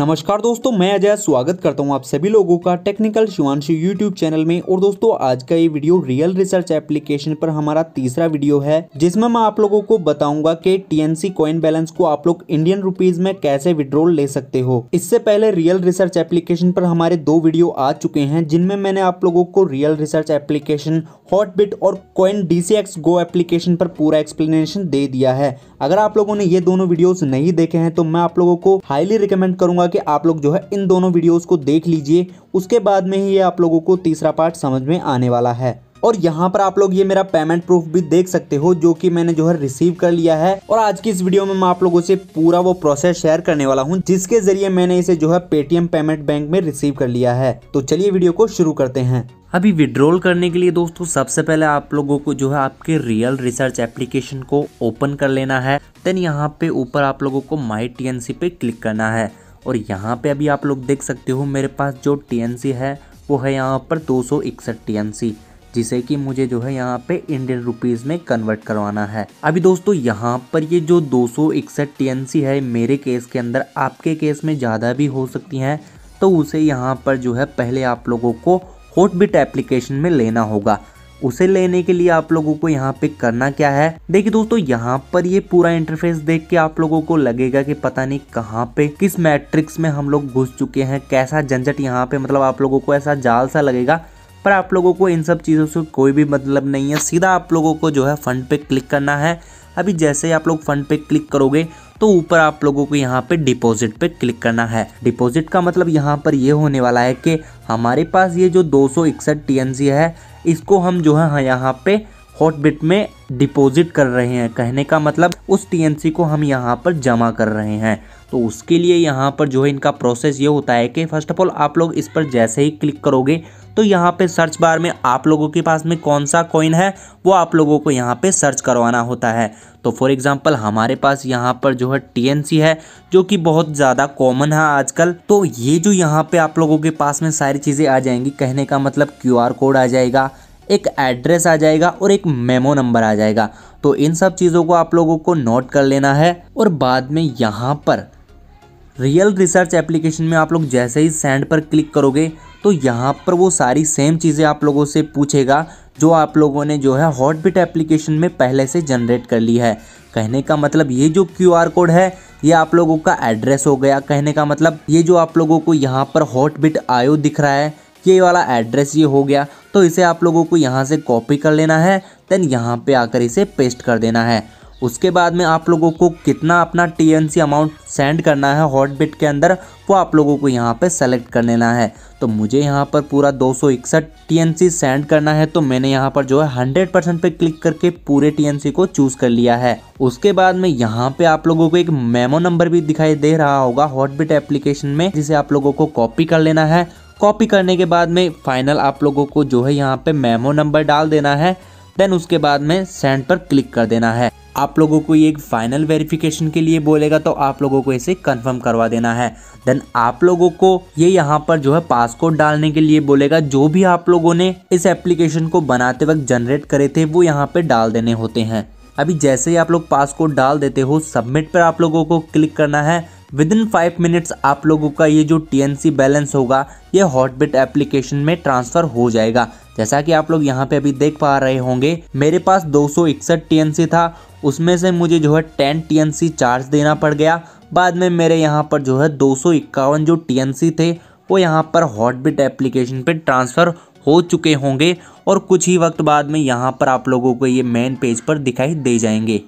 नमस्कार दोस्तों मैं अजय स्वागत करता हूं आप सभी लोगों का टेक्निकल शिवानशु यूट्यूब चैनल में और दोस्तों आज का ये वीडियो रियल रिसर्च एप्लीकेशन पर हमारा तीसरा वीडियो है जिसमें मैं आप लोगों को बताऊंगा कि टीएनसी कॉइन बैलेंस को आप लोग इंडियन रुपीज में कैसे विड्रोल ले सकते हो इससे पहले रियल रिसर्च एप्लीकेशन पर हमारे दो वीडियो आ चुके हैं जिनमें मैंने आप लोगों को रियल रिसर्च एप्लीकेशन हॉटबिट और कॉइन डीसीएक्स गो एप्लीकेशन पर पूरा एक्सप्लेनेशन दे दिया है अगर आप लोगों ने ये दोनों वीडियो नहीं देखे हैं तो मैं आप लोगों को हाईली रिकमेंड करूंगा कि आप लोग जो है इन दोनों वीडियोस को देख लीजिए उसके बाद में ही ये आप लोगों को तीसरा पार्ट समझ में आने वाला है और यहाँ पर आप लोग ये मेरा पेमेंट प्रूफ भी देख सकते हो जो कि मैंने जो है रिसीव कर लिया है और आज की इस वीडियो में मैं आप लोगों से पूरा वो प्रोसेस शेयर करने वाला हूँ जिसके जरिए मैंने इसे जो है पेटीएम पेमेंट बैंक में रिसीव कर लिया है तो चलिए वीडियो को शुरू करते हैं अभी विड्रॉल करने के लिए दोस्तों सबसे पहले आप लोगों को जो है आपके रियल रिसर्च एप्लीकेशन को ओपन कर लेना है देन यहाँ पे ऊपर आप लोगों को माई टी पे क्लिक करना है और यहाँ पे अभी आप लोग देख सकते हो मेरे पास जो टी है वो है यहाँ पर दो सौ इकसठ जिसे कि मुझे जो है यहाँ पे इंडियन रुपीस में कन्वर्ट करवाना है अभी दोस्तों यहाँ पर ये जो दो सौ इकसठ है मेरे केस के अंदर आपके केस में ज़्यादा भी हो सकती हैं तो उसे यहाँ पर जो है पहले आप लोगों को हॉटबिट एप्लीकेशन में लेना होगा उसे लेने के लिए आप लोगों को यहाँ पे करना क्या है देखिए दोस्तों यहाँ पर ये पूरा इंटरफेस देख के आप लोगों को लगेगा कि पता नहीं कहाँ पे किस मैट्रिक्स में हम लोग घुस चुके हैं कैसा झंझट यहाँ पे मतलब आप लोगों को ऐसा जाल सा लगेगा पर आप लोगों को इन सब चीज़ों से कोई भी मतलब नहीं है सीधा आप लोगों को जो है फंड पे क्लिक करना है अभी जैसे ही आप लोग फंड पे क्लिक करोगे तो ऊपर आप लोगों को यहाँ पे डिपॉजिट पे क्लिक करना है डिपॉजिट का मतलब यहाँ पर ये होने वाला है कि हमारे पास ये जो दो सौ है इसको हम जो है हाँ, यहाँ पे हॉटबिट में डिपॉजिट कर रहे हैं कहने का मतलब उस टीएनसी को हम यहाँ पर जमा कर रहे हैं तो उसके लिए यहाँ पर जो है इनका प्रोसेस ये होता है कि फर्स्ट ऑफ ऑल आप लोग इस पर जैसे ही क्लिक करोगे तो यहाँ पे सर्च बार में आप लोगों के पास में कौन सा कॉइन है वो आप लोगों को यहाँ पे सर्च करवाना होता है तो फॉर एग्जांपल हमारे पास यहाँ पर जो है टीएनसी है जो कि बहुत ज़्यादा कॉमन है आजकल तो ये जो यहाँ पे आप लोगों के पास में सारी चीज़ें आ जाएंगी कहने का मतलब क्यू कोड आ जाएगा एक एड्रेस आ जाएगा और एक मेमो नंबर आ जाएगा तो इन सब चीज़ों को आप लोगों को नोट कर लेना है और बाद में यहाँ पर रियल रिसर्च एप्लीकेशन में आप लोग जैसे ही सेंड पर क्लिक करोगे तो यहाँ पर वो सारी सेम चीज़ें आप लोगों से पूछेगा जो आप लोगों ने जो है हॉटबिट एप्लीकेशन में पहले से जनरेट कर ली है कहने का मतलब ये जो क्यू आर कोड है ये आप लोगों का एड्रेस हो गया कहने का मतलब ये जो आप लोगों को यहाँ पर हॉटबिट आयो दिख रहा है ये वाला एड्रेस ये हो गया तो इसे आप लोगों को यहाँ से कॉपी कर लेना है देन यहाँ पे आकर इसे पेस्ट कर देना है उसके बाद में आप लोगों को कितना अपना टी अमाउंट सेंड करना है हॉट के अंदर वो आप लोगों को यहाँ पे सेलेक्ट कर लेना है तो मुझे यहाँ पर पूरा दो सौ सेंड करना है तो मैंने यहाँ पर जो है हंड्रेड परसेंट पे क्लिक करके पूरे टी को चूज़ कर लिया है उसके बाद में यहाँ पे आप लोगों को एक मेमो नंबर भी दिखाई दे रहा होगा हॉटबिट एप्लीकेशन में जिसे आप लोगों को कॉपी कर लेना है कॉपी करने के बाद में फाइनल आप लोगों को जो है यहाँ पे मेमो नंबर डाल देना है देन उसके बाद में सेंड पर क्लिक कर देना है आप लोगों को ये एक फाइनल वेरिफिकेशन के लिए बोलेगा तो आप लोगों को इसे कंफर्म करवा देना है देन आप लोगों को ये यहाँ पर जो है पासकोड डालने के लिए बोलेगा जो भी आप लोगों ने इस एप्लीकेशन को बनाते वक्त जनरेट करे थे वो यहाँ पे डाल देने होते हैं अभी जैसे ही आप लोग पासकोड डाल देते हो सबमिट पर आप लोगों को क्लिक करना है विद इन फाइव मिनट्स आप लोगों का ये जो टी बैलेंस होगा ये हॉटबिट एप्लीकेशन में ट्रांसफर हो जाएगा जैसा कि आप लोग यहाँ पे अभी देख पा रहे होंगे मेरे पास दो सौ था उसमें से मुझे जो है टेन टी चार्ज देना पड़ गया बाद में मेरे यहाँ पर जो है दो जो टी थे वो यहाँ पर हॉटबिट एप्लीकेशन पे ट्रांसफ़र हो चुके होंगे और कुछ ही वक्त बाद में यहाँ पर आप लोगों को ये मेन पेज पर दिखाई दे जाएंगे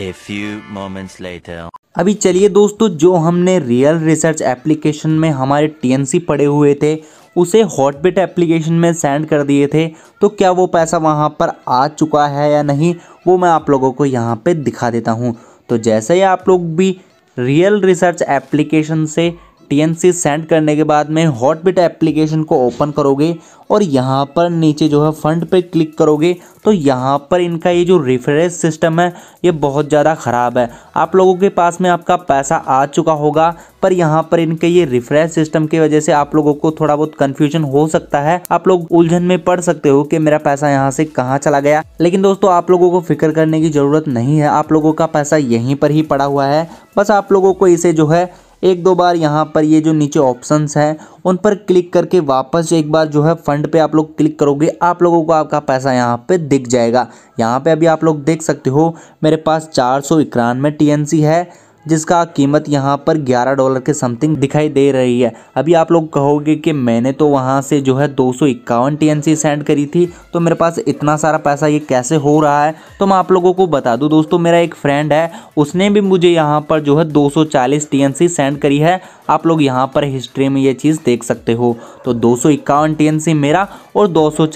A few moments later. अभी चलिए दोस्तों जो हमने रियल रिसर्च एप्लीकेशन में हमारे टीएनसी पड़े हुए थे उसे हॉटबिट एप्लीकेशन में सेंड कर दिए थे तो क्या वो पैसा वहाँ पर आ चुका है या नहीं वो मैं आप लोगों को यहाँ पे दिखा देता हूँ तो जैसे ही आप लोग भी रियल रिसर्च एप्लीकेशन से टीएनसी सेंड करने के बाद में हॉटबिट एप्लीकेशन को ओपन करोगे और यहाँ पर नीचे जो है फंड पे क्लिक करोगे तो यहाँ पर इनका ये जो रिफरेंस सिस्टम है ये बहुत ज़्यादा ख़राब है आप लोगों के पास में आपका पैसा आ चुका होगा पर यहाँ पर इनके ये रिफ्रेश सिस्टम की वजह से आप लोगों को थोड़ा बहुत कन्फ्यूजन हो सकता है आप लोग उलझन में पड़ सकते हो कि मेरा पैसा यहाँ से कहाँ चला गया लेकिन दोस्तों आप लोगों को फिक्र करने की ज़रूरत नहीं है आप लोगों का पैसा यहीं पर ही पड़ा हुआ है बस आप लोगों को इसे जो है एक दो बार यहाँ पर ये जो नीचे ऑप्शंस हैं उन पर क्लिक करके वापस एक बार जो है फंड पे आप लोग क्लिक करोगे आप लोगों को आपका पैसा यहाँ पे दिख जाएगा यहाँ पे अभी आप लोग देख सकते हो मेरे पास चार सौ इक्यानवे टी है जिसका कीमत यहाँ पर 11 डॉलर के समथिंग दिखाई दे रही है अभी आप लोग कहोगे कि मैंने तो वहाँ से जो है दो सौ इक्यावन टी सेंड करी थी तो मेरे पास इतना सारा पैसा ये कैसे हो रहा है तो मैं आप लोगों को बता दूँ दोस्तों मेरा एक फ्रेंड है उसने भी मुझे यहाँ पर जो है दो सौ सेंड करी है आप लोग यहाँ पर हिस्ट्री में ये चीज़ देख सकते हो तो दो सौ मेरा और दो सौ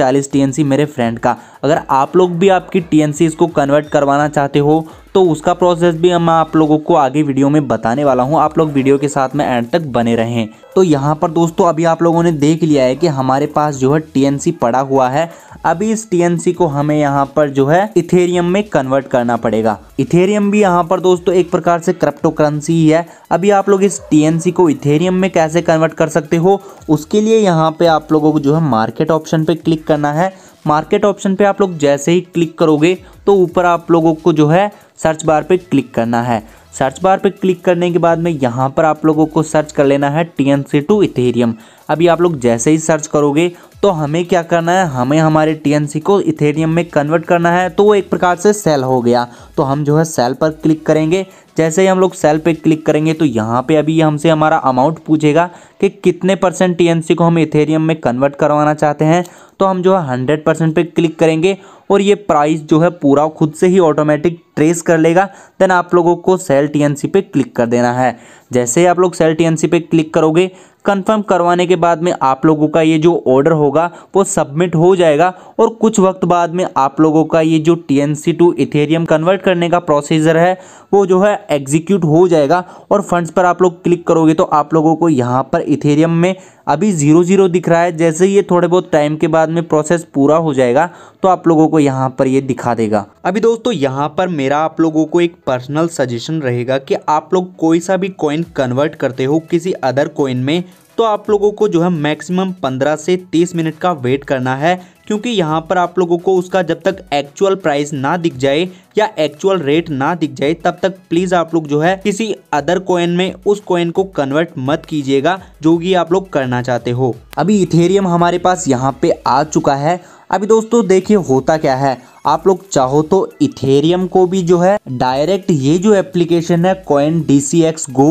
मेरे फ्रेंड का अगर आप लोग भी आपकी टी इसको कन्वर्ट करवाना चाहते हो तो उसका प्रोसेस भी मैं आप लोगों को आगे वीडियो में बताने वाला हूँ आप लोग वीडियो के साथ में एंड तक बने रहें तो यहाँ पर दोस्तों अभी आप लोगों ने देख लिया है कि हमारे पास जो है टी पड़ा हुआ है अभी इस टी को हमें यहाँ पर जो है इथेरियम में कन्वर्ट करना पड़ेगा इथेरियम भी यहाँ पर दोस्तों एक प्रकार से क्रिप्टो करेंसी ही है अभी आप लोग इस टी को इथेरियम में कैसे कन्वर्ट कर सकते हो उसके लिए यहाँ पे आप लोगों को जो है मार्केट ऑप्शन पे क्लिक करना है मार्केट ऑप्शन पे आप लोग जैसे ही क्लिक करोगे तो ऊपर आप लोगों को जो है सर्च बार पर क्लिक करना है सर्च बार पर क्लिक करने के बाद में यहाँ पर आप लोगों को सर्च कर लेना है T N C to Ethereum अभी आप लोग जैसे ही सर्च करोगे तो हमें क्या करना है हमें हमारे टी को इथेरियम में कन्वर्ट करना है तो वो एक प्रकार से सेल हो गया तो हम जो है सेल पर क्लिक करेंगे जैसे ही हम लोग सेल पे क्लिक करेंगे तो यहाँ पे अभी हमसे हमारा अमाउंट पूछेगा कि कितने परसेंट टी को हम इथेरियम में कन्वर्ट करवाना चाहते हैं तो हम जो है हंड्रेड परसेंट पर क्लिक करेंगे और ये प्राइस जो है पूरा खुद से ही ऑटोमेटिक ट्रेस कर लेगा देन आप लोगों को सेल टीएनसी पे क्लिक कर देना है जैसे ही आप लोग सेल टीएनसी पे क्लिक करोगे कंफर्म करवाने के बाद में आप लोगों का ये जो ऑर्डर होगा वो सबमिट हो जाएगा और कुछ वक्त बाद में आप लोगों का ये जो T N C to Ethereum convert करने का प्रोसीजर है वो जो है एग्जीक्यूट हो जाएगा और फंड्स पर आप लोग क्लिक करोगे तो आप लोगों को यहाँ पर इथेरियम में अभी ज़ीरो ज़ीरो दिख रहा है जैसे ये थोड़े बहुत टाइम के बाद में प्रोसेस पूरा हो जाएगा तो आप लोगों को यहाँ पर ये दिखा देगा अभी दोस्तों यहाँ पर मेरा आप लोगों को एक पर्सनल सजेशन रहेगा कि आप लोग कोई सा भी कॉइन कन्वर्ट करते हो किसी अदर कॉइन में तो आप लोगों को जो है मैक्सिमम 15 से 30 मिनट का वेट करना है क्योंकि यहाँ पर आप लोगों को उसका जब तक एक्चुअल प्राइस ना दिख जाए या एक्चुअल रेट ना दिख जाए तब तक प्लीज आप लोग जो है किसी अदर कॉइन में उस कॉइन को कन्वर्ट मत कीजिएगा जो कि आप लोग करना चाहते हो अभी इथेरियम हमारे पास यहाँ पे आ चुका है अभी दोस्तों देखिए होता क्या है आप लोग चाहो तो इथेरियम को भी जो है डायरेक्ट ये जो एप्लीकेशन है coin D C X go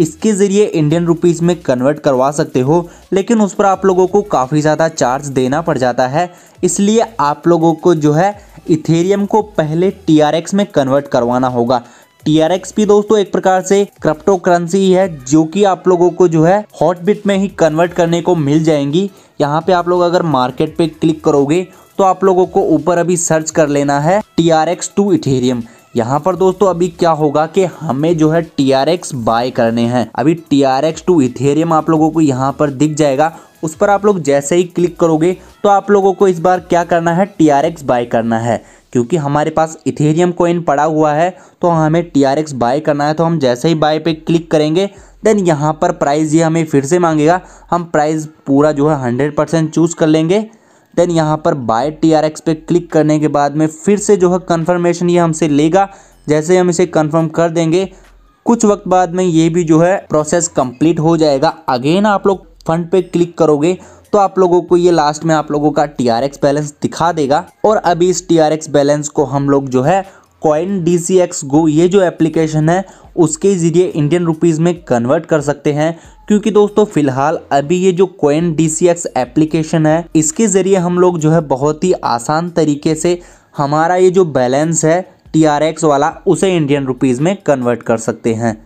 इसके ज़रिए इंडियन रुपीज़ में कन्वर्ट करवा सकते हो लेकिन उस पर आप लोगों को काफ़ी ज़्यादा चार्ज देना पड़ जाता है इसलिए आप लोगों को जो है इथेरियम को पहले टी में कन्वर्ट करवाना होगा TRX भी दोस्तों एक प्रकार से क्रिप्टो करेंसी है जो कि आप लोगों को जो है हॉटबिट में ही कन्वर्ट करने को मिल जाएंगी यहाँ पे आप लोग अगर मार्केट पे क्लिक करोगे तो आप लोगों को ऊपर अभी सर्च कर लेना है T R X to Ethereum यहाँ पर दोस्तों अभी क्या होगा कि हमें जो है टी आर एक्स बाय करने हैं अभी T R X to Ethereum आप लोगों को यहाँ पर दिख जाएगा उस पर आप लोग जैसे ही क्लिक करोगे तो आप लोगों को इस बार क्या करना है टी आर एक्स बाय करना है क्योंकि हमारे पास इथेरियम कोइन पड़ा हुआ है तो हमें टी आर एक्स बाय करना है तो हम जैसे ही बाय पे क्लिक करेंगे देन यहाँ पर प्राइस ये हमें फिर से मांगेगा हम प्राइस पूरा जो है हंड्रेड परसेंट चूज़ कर लेंगे देन यहाँ पर बाय टी आर एक्स पे क्लिक करने के बाद में फिर से जो है कन्फर्मेशन ये हमसे लेगा जैसे हम इसे कन्फर्म कर देंगे कुछ वक्त बाद में ये भी जो है प्रोसेस कंप्लीट हो जाएगा अगेन आप लोग फंड पे क्लिक करोगे तो आप लोगों को ये लास्ट में आप लोगों का टी बैलेंस दिखा देगा और अभी इस टी बैलेंस को हम लोग जो है coin D C X go ये जो एप्लीकेशन है उसके ज़रिए इंडियन रुपीज़ में कन्वर्ट कर सकते हैं क्योंकि दोस्तों फिलहाल अभी ये जो coin D C X application है इसके ज़रिए हम लोग जो है बहुत ही आसान तरीके से हमारा ये जो बैलेंस है टी आर एक्स वाला उसे इंडियन रुपीज़ में कन्वर्ट कर सकते हैं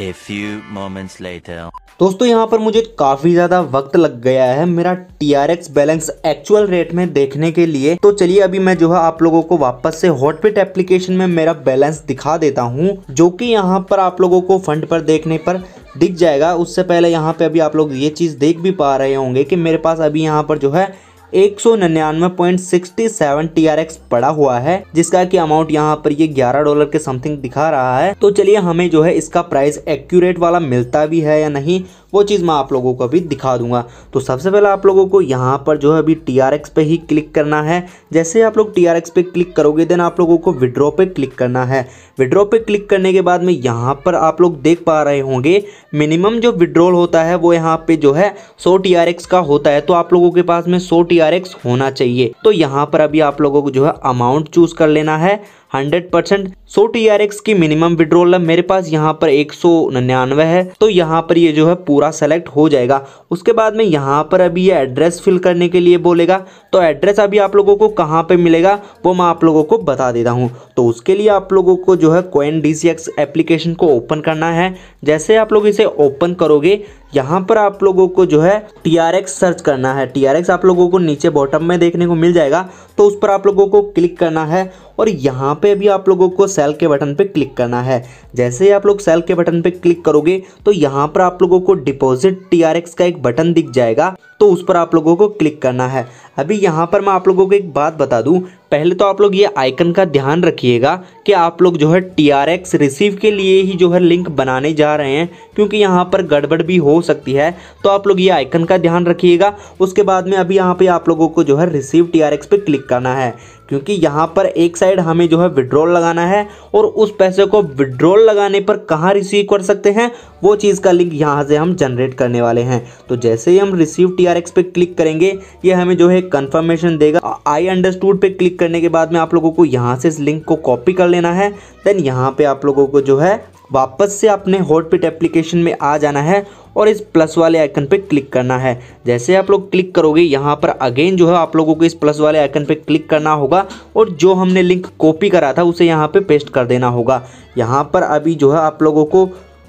A few moments later. दोस्तों यहाँ पर मुझे काफ़ी ज़्यादा वक्त लग गया है मेरा T R X balance actual rate में देखने के लिए तो चलिए अभी मैं जो है आप लोगों को वापस से हॉटपिट एप्लीकेशन में मेरा बैलेंस दिखा देता हूँ जो कि यहाँ पर आप लोगों को फंड पर देखने पर दिख जाएगा उससे पहले यहाँ पे अभी आप लोग ये चीज़ देख भी पा रहे होंगे कि मेरे पास अभी यहाँ पर जो है एक सौ निन्यानवे point sixty seven T R X पड़ा हुआ है जिसका की अमाउंट यहाँ पर ये ग्यारह डॉलर के समथिंग दिखा रहा है तो चलिए हमें जो है इसका प्राइस एक्यूरेट वाला मिलता भी है या नहीं वो चीज़ मैं आप लोगों को अभी दिखा दूंगा तो सबसे पहले आप लोगों को यहाँ पर जो है अभी टी आर एक्स पे ही क्लिक करना है जैसे आप लोग टी आर एक्स पे क्लिक करोगे देन आप लोगों को विड्रॉ पे क्लिक करना है विड्रॉ पे क्लिक करने के बाद में यहाँ पर आप लोग देख पा रहे होंगे मिनिमम जो विड्रॉल होता है वो यहाँ पे जो है सौ टी आर एक्स का होता है तो आप लोगों के पास में सौ टी होना चाहिए तो यहाँ पर अभी आप लोगों को जो है अमाउंट चूज कर लेना है hundred percent so T R X की मिनिमम विड्रोल है मेरे पास यहाँ पर एक सौ निन्यानवे है तो यहाँ पर ये जो है पूरा सेलेक्ट हो जाएगा उसके बाद में यहाँ पर अभी ये एड्रेस फिल करने के लिए बोलेगा तो एड्रेस अभी आप लोगों को कहाँ पे मिलेगा वो मैं आप लोगों को बता देता हूँ तो उसके लिए आप लोगों को जो है coin D C X application को ओपन करना है जैसे आप लोग इसे ओपन करोगे यहाँ पर आप लोगों को जो है टी आर एक्स सर्च करना है टी आर एक्स आप लोगों को नीचे बॉटम में देखने को मिल जाएगा तो उस पर आप लोगों को क्लिक करना है और यहाँ पे भी आप लोगों को सेल के बटन पे क्लिक करना है जैसे ही आप लोग सेल के बटन पे क्लिक करोगे तो यहाँ पर आप लोगों को डिपॉजिट टी का एक बटन दिख जाएगा तो उस पर आप लोगों को क्लिक करना है अभी यहाँ पर मैं आप लोगों को एक बात बता दूँ पहले तो आप लोग ये आइकन का ध्यान रखिएगा कि आप लोग जो है टी आर एक्स रिसीव के लिए ही जो है लिंक बनाने जा रहे हैं क्योंकि यहाँ पर गड़बड़ भी हो सकती है तो आप लोग ये आइकन का ध्यान रखिएगा उसके बाद में अभी यहाँ पे आप लोगों को जो है रिसीव टी आर एक्स पे क्लिक करना है क्योंकि यहाँ पर एक साइड हमें जो है विड्रॉल लगाना है और उस पैसे को विड्रॉल लगाने पर कहाँ रिसीव कर सकते हैं वो चीज़ का लिंक यहाँ से हम जनरेट करने वाले हैं तो जैसे ही हम रिसीव टी आर एक्स पे क्लिक करेंगे ये हमें जो है में कंफर्मेशन देगा आई अंडरस्टूड पे क्लिक करने के बाद में आप लोगों को यहाँ से इस लिंक को कॉपी कर लेना है देन यहाँ पे आप लोगों को जो है वापस से अपने हॉटपिट एप्लीकेशन में आ जाना है और इस प्लस वाले आइकन पे क्लिक करना है जैसे आप लोग क्लिक करोगे यहाँ पर अगेन जो है आप लोगों को इस प्लस वाले आइकन पे क्लिक करना होगा और जो हमने लिंक कॉपी करा था उसे यहाँ पे पेस्ट कर देना होगा यहाँ पर अभी जो है आप लोगों को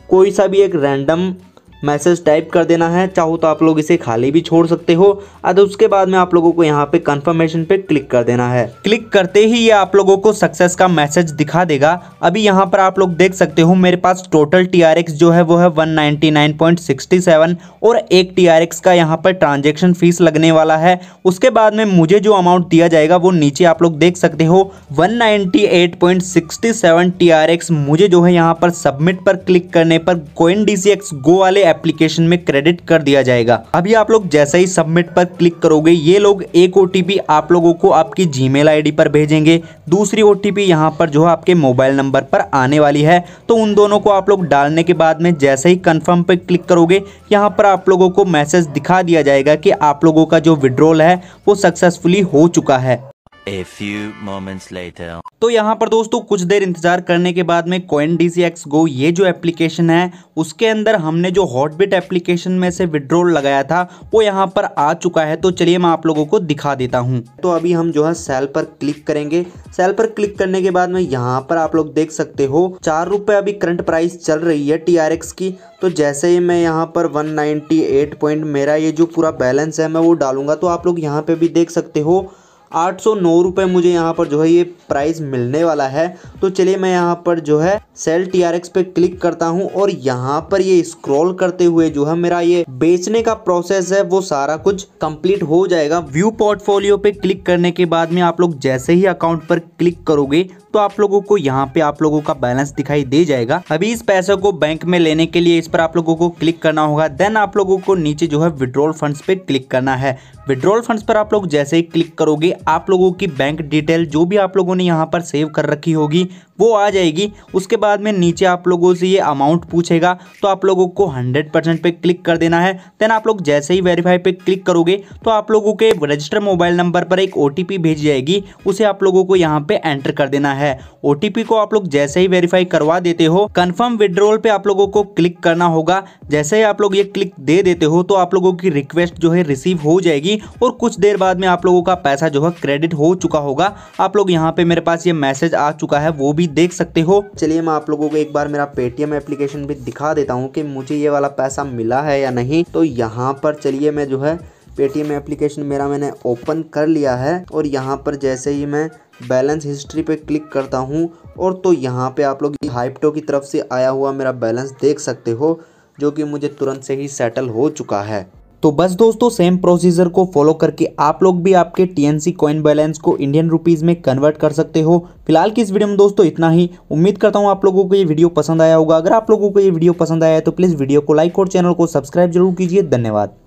कोई सा भी एक रैंडम मैसेज टाइप कर देना है चाहो तो आप लोग इसे खाली भी छोड़ सकते हो और उसके बाद में आप लोगों को यहाँ पे कंफर्मेशन पे क्लिक कर देना है क्लिक करते ही ये आप लोगों को सक्सेस का मैसेज दिखा देगा अभी यहाँ पर आप लोग देख सकते हो मेरे पास टोटल टी जो है वो है वन और एक टी का यहाँ पर ट्रांजेक्शन फीस लगने वाला है उसके बाद में मुझे जो अमाउंट दिया जाएगा वो नीचे आप लोग देख सकते हो वन नाइनटी मुझे जो है यहाँ पर सबमिट पर क्लिक करने पर कोइन एक्स गो वाले एप्लीकेशन में क्रेडिट कर दिया जाएगा अभी आप लोग जैसे ही सबमिट पर क्लिक करोगे ये लोग एक ओटीपी आप लोगों को आपकी जी मेल पर भेजेंगे दूसरी ओ टी पर जो आपके मोबाइल नंबर पर आने वाली है तो उन दोनों को आप लोग डालने के बाद में जैसे ही कन्फर्म पर क्लिक करोगे यहाँ पर आप लोगों को मैसेज दिखा दिया जाएगा कि आप लोगों का जो विड्रोल है वो सक्सेसफुली हो चुका है A few moments later. तो यहाँ पर दोस्तों कुछ देर इंतजार करने के बाद में कोइन डी गो ये जो एप्लीकेशन है उसके अंदर हमने जो हॉटबिट एप्लीकेशन में से विड्रॉल लगाया था वो यहाँ पर आ चुका है तो चलिए मैं आप लोगों को दिखा देता हूँ तो अभी हम जो है सेल पर क्लिक करेंगे सेल पर क्लिक करने के बाद में यहाँ पर आप लोग देख सकते हो चार रुपये अभी करंट प्राइस चल रही है टी की तो जैसे ही मैं यहाँ पर एट पॉइंट मेरा ये जो पूरा बैलेंस है मैं वो डालूंगा तो आप लोग यहाँ पे भी देख सकते हो आठ सौ नौ रुपये मुझे यहाँ पर जो है ये प्राइस मिलने वाला है तो चलिए मैं यहाँ पर जो है सेल टी आर एक्स पे क्लिक करता हूँ और यहाँ पर ये स्क्रॉल करते हुए जो है मेरा ये बेचने का प्रोसेस है वो सारा कुछ कंप्लीट हो जाएगा व्यू पोर्टफोलियो पे क्लिक करने के बाद में आप लोग जैसे ही अकाउंट पर क्लिक करोगे तो आप लोगों को यहाँ पे आप लोगों का बैलेंस दिखाई दे जाएगा अभी इस पैसे को बैंक में लेने के लिए इस पर आप लोगों को क्लिक करना होगा देन आप लोगों को नीचे जो है विड्रॉल फंड्स पे क्लिक करना है विड्रॉल फंड्स पर आप लोग जैसे ही क्लिक करोगे आप लोगों की बैंक डिटेल जो भी आप लोगों ने यहाँ पर सेव कर रखी होगी वो आ जाएगी उसके बाद में नीचे आप लोगों से ये अमाउंट पूछेगा तो आप लोगों को 100 परसेंट पर क्लिक कर देना है देन आप लोग जैसे ही वेरीफाई पे क्लिक करोगे तो आप लोगों के रजिस्टर मोबाइल नंबर पर एक ओ भेजी जाएगी उसे आप लोगों को यहाँ पे एंटर कर देना है ओ को आप लोग जैसे ही वेरीफाई करवा देते हो कन्फर्म विड्रोल पे आप लोगों को क्लिक करना होगा जैसे ही आप लोग ये क्लिक दे देते हो तो आप लोगों की रिक्वेस्ट जो है रिसीव हो जाएगी और कुछ देर बाद में आप लोगों का पैसा जो है लगभग क्रेडिट हो चुका होगा आप लोग यहाँ पे मेरे पास ये मैसेज आ चुका है वो भी देख सकते हो चलिए मैं आप लोगों को एक बार मेरा पेटीएम एप्लीकेशन भी दिखा देता हूँ कि मुझे ये वाला पैसा मिला है या नहीं तो यहाँ पर चलिए मैं जो है पेटीएम एप्लीकेशन मेरा मैंने ओपन कर लिया है और यहाँ पर जैसे ही मैं बैलेंस हिस्ट्री पे क्लिक करता हूँ और तो यहाँ पे आप लोग हाइपटो की तरफ से आया हुआ मेरा बैलेंस देख सकते हो जो कि मुझे तुरंत से ही सेटल हो चुका है तो बस दोस्तों सेम प्रोसीजर को फॉलो करके आप लोग भी आपके टीएनसी कॉइन बैलेंस को इंडियन रुपीज़ में कन्वर्ट कर सकते हो फिलहाल की इस वीडियो में दोस्तों इतना ही उम्मीद करता हूँ आप लोगों को ये वीडियो पसंद आया होगा अगर आप लोगों को ये वीडियो पसंद आया है तो प्लीज़ वीडियो को लाइक और चैनल को सब्सक्राइब जरूर कीजिए धन्यवाद